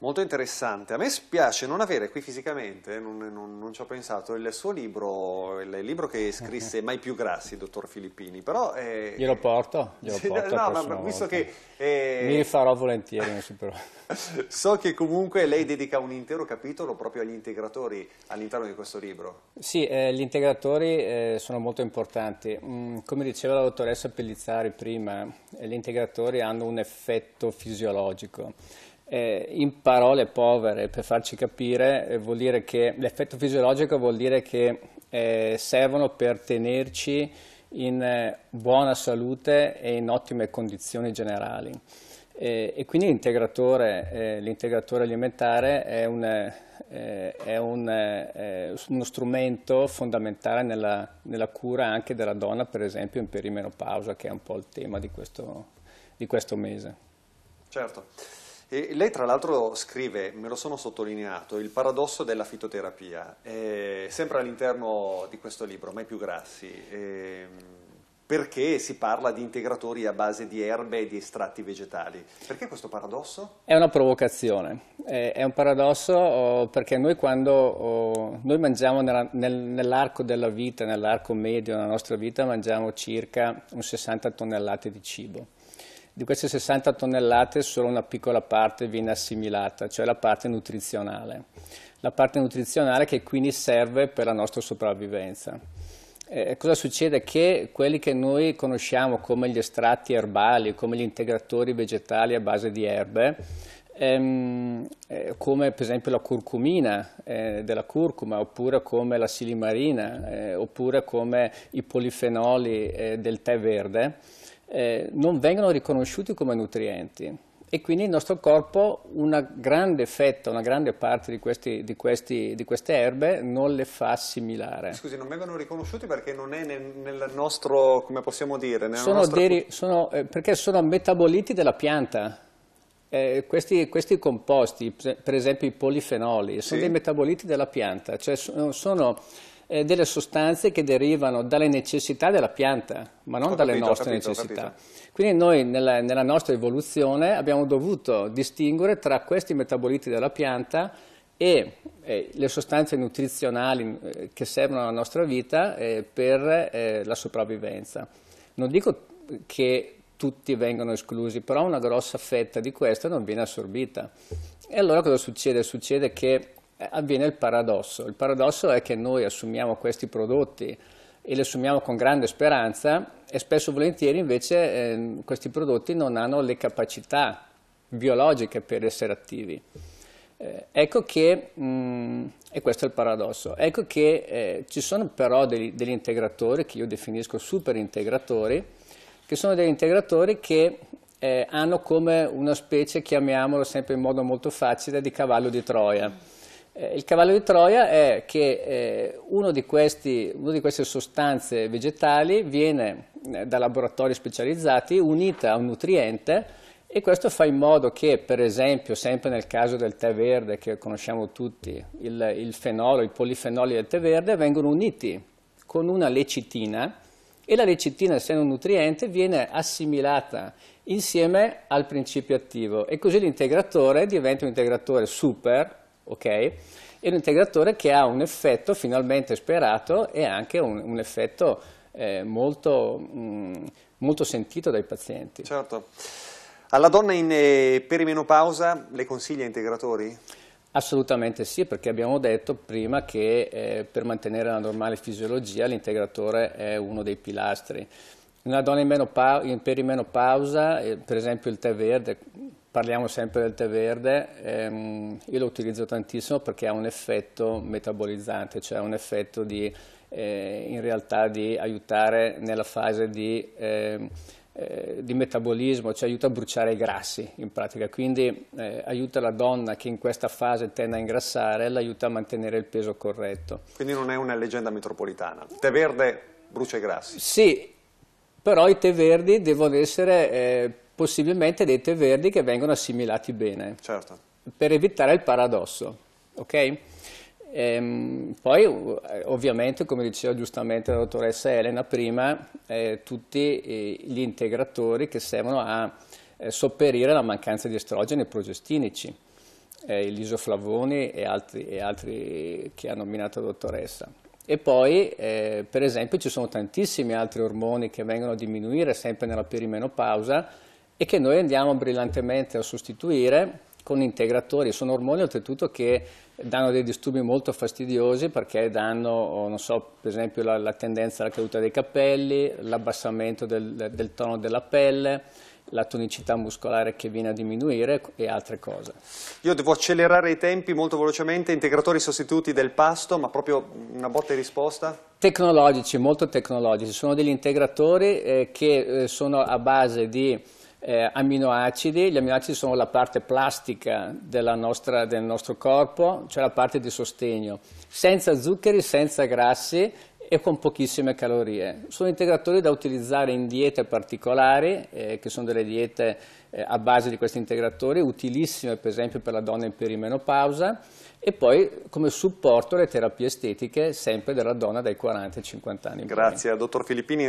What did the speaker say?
Molto interessante. A me spiace non avere qui fisicamente, eh, non, non, non ci ho pensato, il suo libro, il libro che scrisse Mai più grassi, dottor Filippini, però... Eh, glielo porto, glielo porto no, ma visto volta. che... Eh, Mi rifarò volentieri, non si So che comunque lei dedica un intero capitolo proprio agli integratori all'interno di questo libro. Sì, eh, gli integratori eh, sono molto importanti. Mm, come diceva la dottoressa Pellizzari prima, eh, gli integratori hanno un effetto fisiologico eh, in parole povere, per farci capire, eh, vuol dire che l'effetto fisiologico vuol dire che eh, servono per tenerci in eh, buona salute e in ottime condizioni generali. Eh, e quindi l'integratore, eh, l'integratore alimentare è, un, è un, uno strumento fondamentale nella, nella, cura anche della donna, per esempio in perimenopausa, che è un po' il tema di questo, di questo mese. Certo. E lei tra l'altro scrive, me lo sono sottolineato, il paradosso della fitoterapia, eh, sempre all'interno di questo libro, Mai più grassi, eh, perché si parla di integratori a base di erbe e di estratti vegetali. Perché questo paradosso? È una provocazione, è, un paradosso oh, perché noi quando oh, noi mangiamo nell'arco della vita, nell'arco medio della nostra vita, mangiamo circa un 60 tonnellate di cibo di queste 60 tonnellate solo una piccola parte viene assimilata, cioè la parte nutrizionale. La parte nutrizionale che quindi serve per la nostra sopravvivenza. Eh, cosa succede? Che quelli che noi conosciamo come gli estratti erbali, come gli integratori vegetali a base di erbe, ehm, eh, come per esempio la curcumina eh, della curcuma, oppure come la silimarina, eh, oppure come i polifenoli eh, del tè verde, eh, non vengono riconosciuti come nutrienti e quindi il nostro corpo una grande fetta, una grande parte di, questi, di, questi, di queste erbe non le fa assimilare. Scusi, non vengono riconosciuti perché non è nel, nel nostro, come possiamo dire, sono nostra... deri, sono, eh, perché sono metaboliti della pianta. Eh, questi, questi, composti, per esempio i polifenoli, sono sì. dei metaboliti della pianta, cioè sono, sono eh, delle sostanze che derivano dalle necessità della pianta, ma non ho dalle capito, nostre capito, necessità. Capito. Quindi noi nella, nella nostra evoluzione abbiamo dovuto distinguere tra questi metaboliti della pianta e eh, le sostanze nutrizionali eh, che servono alla nostra vita eh, per eh, la sopravvivenza. Non dico che tutti vengono esclusi, però una grossa fetta di questa non viene assorbita. E allora cosa succede? Succede che eh, avviene il paradosso. Il paradosso è che noi assumiamo questi prodotti e li assumiamo con grande speranza e spesso e volentieri invece eh, questi prodotti non hanno le capacità biologiche per essere attivi. Eh, ecco che, mh, mm, e questo è il paradosso, ecco che eh, ci sono però degli, degli, integratori che io definisco super integratori, che sono degli integratori che eh, hanno come una specie, chiamiamolo sempre in modo molto facile, di cavallo di Troia eh, il cavallo di Troia è che eh, uno di questi, una di queste sostanze vegetali viene eh, da laboratori specializzati unita a un nutriente e questo fa in modo che, per esempio, sempre nel caso del tè verde che conosciamo tutti, il, il fenolo, i polifenoli del tè verde vengono uniti con una lecitina e la lecitina, essendo un nutriente, viene assimilata insieme al principio attivo e così l'integratore diventa un integratore super okay? È un integratore che ha un effetto finalmente sperato e anche un, un effetto eh, molto, mh, mm, molto sentito dai pazienti. Certo. Alla donna in eh, perimenopausa le consiglia integratori? Assolutamente sì, perché abbiamo detto prima che eh, per mantenere la normale fisiologia l'integratore è uno dei pilastri. Una donna in, in perimenopausa, eh, per esempio il tè verde, Parliamo sempre del tè verde, ehm, io lo utilizzo tantissimo perché ha un effetto metabolizzante, cioè un effetto di, eh, in realtà di aiutare nella fase di, eh, eh, di, metabolismo, cioè aiuta a bruciare i grassi in pratica, quindi eh, aiuta la donna che in questa fase tende a ingrassare, l'aiuta a mantenere il peso corretto. Quindi non è una leggenda metropolitana, il tè verde brucia i grassi? Sì, però i tè verdi devono essere eh, possibilmente dei tè verdi che vengono assimilati bene. Certo. Per evitare il paradosso, ok? Ehm, poi eh, ovviamente, come diceva giustamente la dottoressa Elena prima, eh, tutti eh, gli integratori che servono a eh, sopperire alla mancanza di estrogeni progestinici, eh, l'isoflavone e altri, e altri che ha nominato la dottoressa. E poi, eh, per esempio, ci sono tantissimi altri ormoni che vengono a diminuire sempre nella perimenopausa, e che noi andiamo brillantemente a sostituire con integratori, sono ormoni oltretutto che danno dei disturbi molto fastidiosi perché danno, oh, non so, per esempio la, la tendenza alla caduta dei capelli, l'abbassamento del, del tono della pelle, la tonicità muscolare che viene a diminuire e altre cose. Io devo accelerare i tempi molto velocemente, integratori sostituti del pasto, ma proprio una botta di risposta? Tecnologici, molto tecnologici, sono degli integratori eh, che eh, sono a base di eh, aminoacidi, gli aminoacidi sono la parte plastica nostra, del nostro corpo, cioè la parte di sostegno, senza zuccheri, senza grassi e con pochissime calorie. Sono integratori da utilizzare in diete particolari, eh, che sono delle diete eh, a base di questi integratori, utilissime per esempio per la donna in perimenopausa, e poi come supporto alle terapie estetiche sempre della donna dai 40 ai 50 anni. Grazie, dottor Filippini.